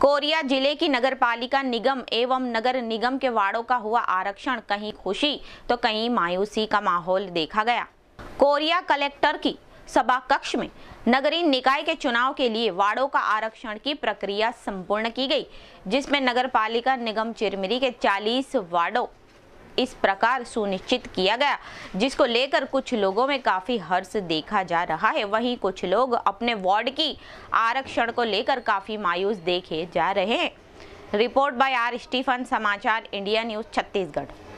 Korea जिले की नगर पालिका निगम एवं नगर निगम के वार्डों का हुआ आरक्षण कहीं खुशी तो कहीं मायूसी का माहौल देखा गया कोरिया कलेक्टर की सभा कक्ष में नगरीय निकाय के चुनाव के लिए वार्डों का आरक्षण की प्रक्रिया संपूर्ण की गई जिसमें नगर पालिका निगम चिरमिरी के 40 वार्डों इस प्रकार सुनिश्चित किया गया जिसको लेकर कुछ लोगों में काफ़ी हर्ष देखा जा रहा है वहीं कुछ लोग अपने वार्ड की आरक्षण को लेकर काफ़ी मायूस देखे जा रहे हैं रिपोर्ट बाय आर स्टीफन समाचार इंडिया न्यूज़ छत्तीसगढ़